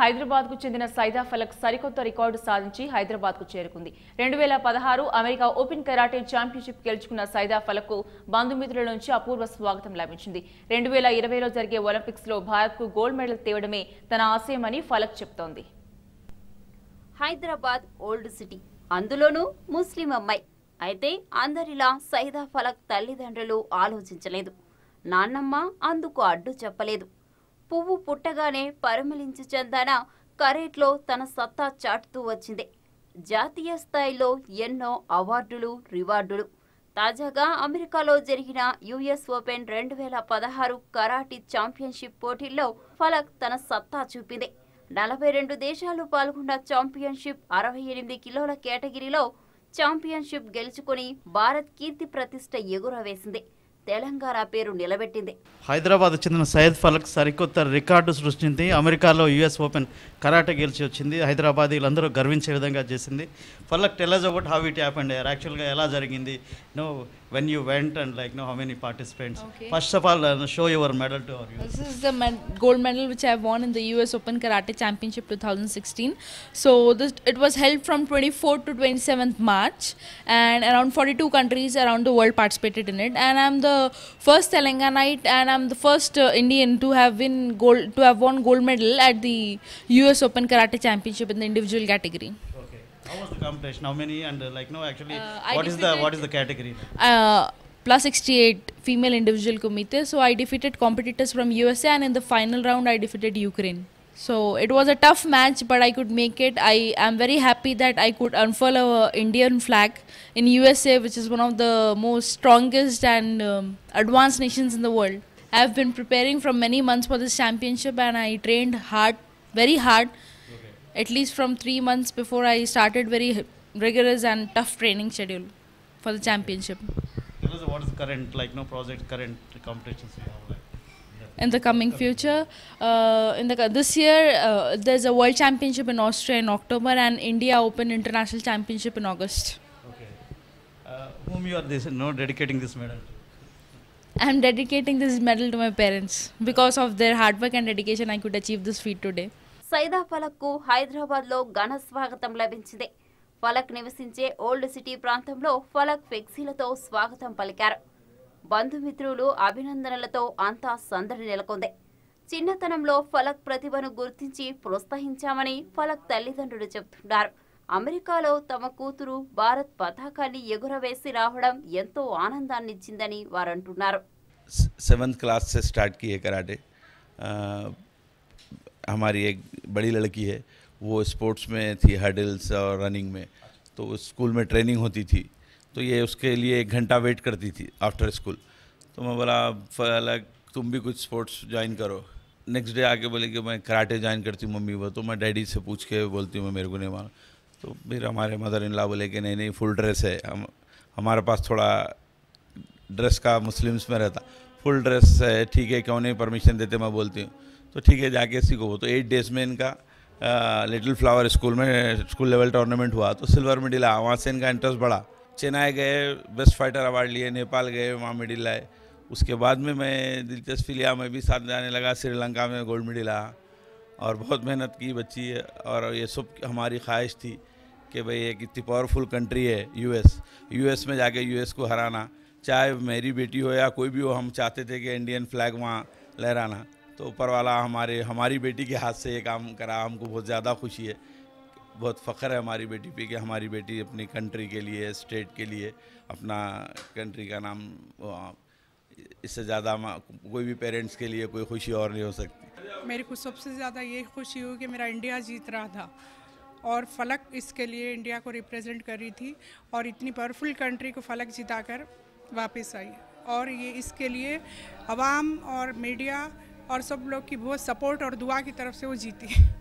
హైదరాబాద్కు చెందిన సైదా ఫలక్ సరికొత్త రికార్డు సాధించి హైదరాబాద్కు చేరుకుంది రెండు వేల పదహారు అమెరికా ఓపెన్ కరాటే ఛాంపియన్షిప్ గెలుచుకున్న సైదా ఫలక్ బంధుమిత్రుల నుంచి అపూర్వ స్వాగతం లభించింది రెండు వేల ఇరవైలో జరిగే ఒలింపిక్స్లో భారత్కు గోల్డ్ మెడల్ తేవడమే తన ఆశయమని ఫలక్ చెప్తోంది హైదరాబాద్ ఓల్డ్ సిటీ అందులోనూ ముస్లిం అమ్మాయి అయితే అందరిలా సైదా ఫలక్ తల్లిదండ్రులు ఆలోచించలేదు నాన్నమ్మ అందుకు అడ్డు చెప్పలేదు పువ్వు పుట్టగానే పరిమళించి చెందాన కరేట్లో తన సత్తా చాటుతూ వచ్చింది జాతీయ స్థాయిలో ఎన్నో అవార్డులు రివార్డులు తాజాగా అమెరికాలో జరిగిన యుఎస్ ఓపెన్ రెండు వేల పదహారు కరాటీ ఛాంపియన్షిప్ పోటీల్లో ఫలక్ తన సత్తా చూపింది నలభై రెండు దేశాలు పాల్గొన్న ఛాంపియన్షిప్ అరవై ఎనిమిది కిలోల కేటగిరీలో ఛాంపియన్షిప్ గెలుచుకుని భారత్ కీర్తి ప్రతిష్ట ఎగురవేసింది తెలంగాణ పేరు నిలబెట్టింది హైదరాబాద్ చెందిన సయ్యద్ ఫలక్ సరికొత్త రికార్డు సృష్టించింది అమెరికాలో యుఎస్ ఓపెన్ కరాటే గెలిచి వచ్చింది హైదరాబాద్ వీళ్ళందరూ గర్వించే విధంగా చేసింది Falak tells about how it happened యాక్చువల్గా ఎలా జరిగింది నువ్వు when you went and like you know how many participants okay. first of all uh, show your medal to our youth. this is the med gold medal which i won in the us open karate championship 2016 so this it was held from 24th to 27th march and around 42 countries around the world participated in it and i'm the first telanganite and i'm the first uh, indian to have gold to have won gold medal at the us open karate championship in the individual category how was the competition? How many and uh, like no actually uh, what is the what is the category? Uh, plus 68 female individual kumite. So I defeated competitors from USA and in the final round I defeated Ukraine. So it was a tough match, but I could make it. I am very happy that I could unfurl our Indian flag in USA, which is one of the most strongest and um, advanced nations in the world. I have been preparing from many months for this championship, and I trained hard, very hard at least from three months before I started very rigorous and tough training schedule for the championship. Tell us what is current like no project current competitions you have In the coming future, uh, in the this year uh, there's a world championship in Austria in October and India Open International Championship in August. Okay, uh, whom you are this you no dedicating this medal? I'm dedicating this medal to my parents because of their hard work and dedication. I could achieve this feat today. Saida ఫలక్కు హైదరాబాద్లో ఘన స్వాగతం లభించింది ఫలక్ నివసించే old city ప్రాంతంలో ఫలక్ ఫ్లెక్సీలతో స్వాగతం పలికారు బంధుమిత్రులు అభినందనలతో అంతా సందడి నెలకొంది చిన్నతనంలో ఫలక్ ప్రతిభను గుర్తించి ప్రోత్సహించామని ఫలక్ తల్లిదండ్రులు చెబుతున్నారు అమెరికాలో తమ కూతురు భారత్ పతాకాన్ని ఎగురవేసి రావడం ఎంతో ఆనందాన్నిచ్చిందని వారంటున్నారు సెవెంత్ క్లాస్ స్టార్ట్ కియే हमारी एक बड़ी लड़की है वो स्पोर्ट्स में थी हर्डल्स और रनिंग में तो स्कूल में ट्रेनिंग होती थी तो ये उसके लिए एक घंटा वेट करती थी आफ्टर स्कूल तो मैं बोला अलग तुम भी कुछ स्पोर्ट्स ज्वाइन करो नेक्स्ट डे आके बोले कि मैं कराटे ज्वाइन करती हूँ मम्मी वो तो मैं डैडी से पूछ के बोलती हूँ मेरे को नहीं माना तो फिर हमारे मदर इन ला बोले कि नहीं नहीं फुल ड्रेस है हम हमारे पास थोड़ा ड्रेस का मुस्लिम्स में रहता फुल ड्रेस है ठीक है क्यों नहीं परमिशन देते मैं बोलती हूँ तो ठीक है जाके सीखो वो तो एट डेज में इनका आ, लिटिल फ्लावर स्कूल में स्कूल लेवल टूर्नामेंट हुआ तो सिल्वर मेडल आया वहाँ से इनका इंटरेस्ट बढ़ा चेन्नई गए बेस्ट फाइटर अवार्ड लिए नेपाल गए वहाँ मेडल लाए उसके बाद में मैं दिलचस्पी लिया मैं भी साथ जाने लगा श्रीलंका में गोल्ड मेडल आया और बहुत मेहनत की बच्ची है और ये सब हमारी ख्वाहिश थी कि भाई एक इतनी पावरफुल कंट्री है यूएस यूएस में जाके यूएस को हराना चाहे मेरी बेटी हो या कोई भी हो हम चाहते थे कि इंडियन फ्लैग वहाँ लहराना तो ऊपर वाला हमारे हमारी बेटी के हाथ से ये काम करा हमको बहुत ज़्यादा खुशी है बहुत फ़ख्र है हमारी बेटी पे कि हमारी बेटी अपनी कंट्री के लिए स्टेट के लिए अपना कंट्री का नाम इससे ज़्यादा कोई भी पेरेंट्स के लिए कोई खुशी और नहीं हो सकती मेरे को सबसे ज़्यादा ये खुशी हुई कि मेरा इंडिया जीत रहा था और फलक इसके लिए इंडिया को रिप्रेजेंट कर रही थी और इतनी पावरफुल कंट्री को फलक जिता वापस आई और ये इसके लिए आवाम और मीडिया और सब लोग की बहुत सपोर्ट और दुआ की तरफ से वो जीती है